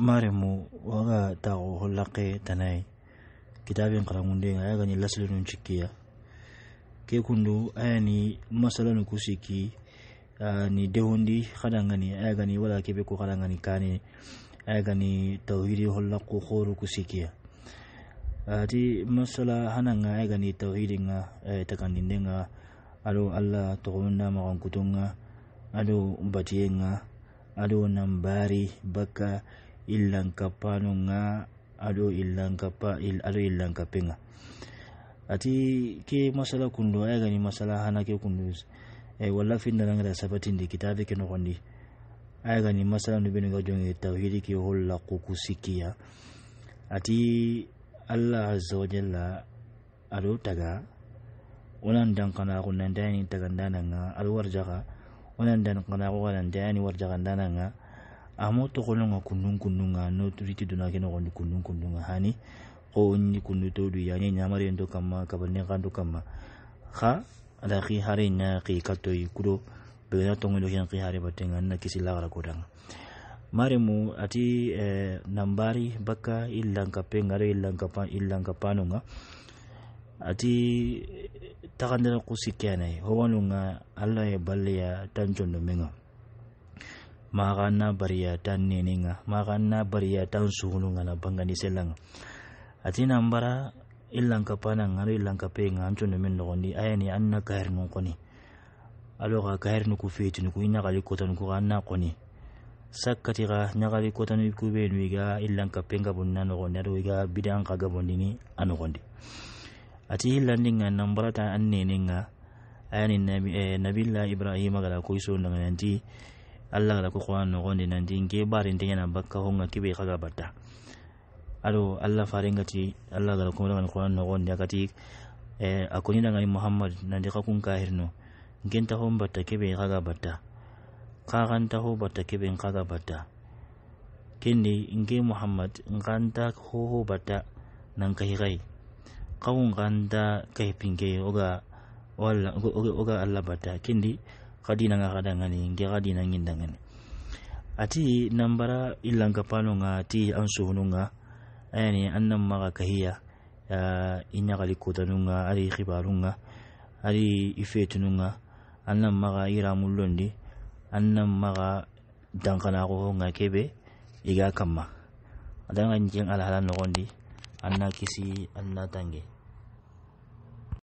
maremu waga tago hollaqe tanai kitabin qarangundenga ayaga ni lasilinu cikkiya ke ayani masalanu kusiki ni dehundi kadangani ayagani wala kebe ko kani ayagani tawhidi hollaqu khoru kusikiya ati masala hananga ayagani tawhidi e, takandindenga alo allah togonna magan kutunga batiyenga alo nambari bakka nga ado ilang kapa il ado ilang illankapenga ati ke masala kundo ay gani masala hana ke kundo ay eh, walla findananga da sabatinde kitabe ke nogondi ay gani masala no ɓeni ga jonge tawhidi ke holla kuku ati allah azza wa jalla ado taga wonan dankanaku nandayani taga ndananga aɗo warjaga wonan dankanaku ga nandayani warjaga ndananga amo togolonga kununkununga no riti duna kena gondi kununkununga hani ko ni kunu to du yani nyamare ndo kama kabane kando kama kha ala khi hare nya khi kato ikuro begana tongo e ndo kena hare batenga na kisi lagara kodanga mare mu ati eh, nambari baka illanka pengare illanka pa illanka panunga ati takandira kusikene howanunga alla ya balle ya tanjondo menga makana bariyatan neninga makana bariyatan sugununga na bangani selanga atina ambara ilang kapana ngano ilang kape ngancho numin nokoni ayani anna kahir nokoni alo ka kahir nuku fetu nuku ina kali kota nuku anna koni sakkati ka nyakali kota nuku be nuiga ilang kape ngabunna nokoni ado iga bidang ka gabondini anokondi ati hilandi nga nambarata an neninga ayani nabila eh, ibrahima gala koiso nangananti alla gala ko qur'an nogonde nandi nge bare ndenya na bakka honga kibe kaga batta ado alla farengati alla gala ko ngani qur'an nogonde akati e eh, akoni ngani muhammad nandi ka kun kahirno ngenta hon batta kibe kaga batta kaganta ho batta kibe kaga batta kindi nge muhammad nganta ho ho batta nan kai gai kawun ganda kai pinge oga walla oga alla batta kindi kadina nga kadangani nge kadina ngindangani ati nambara ilang kapano nga ti ang nga ayani annam makakahiya uh, inyakalikutan nga ari kibaru nga ari ifetunu nga annam maka iramullondi annam maka dankana ko nga kebe iga kamma adanga njeng alhala nogondi anna kisi anna tange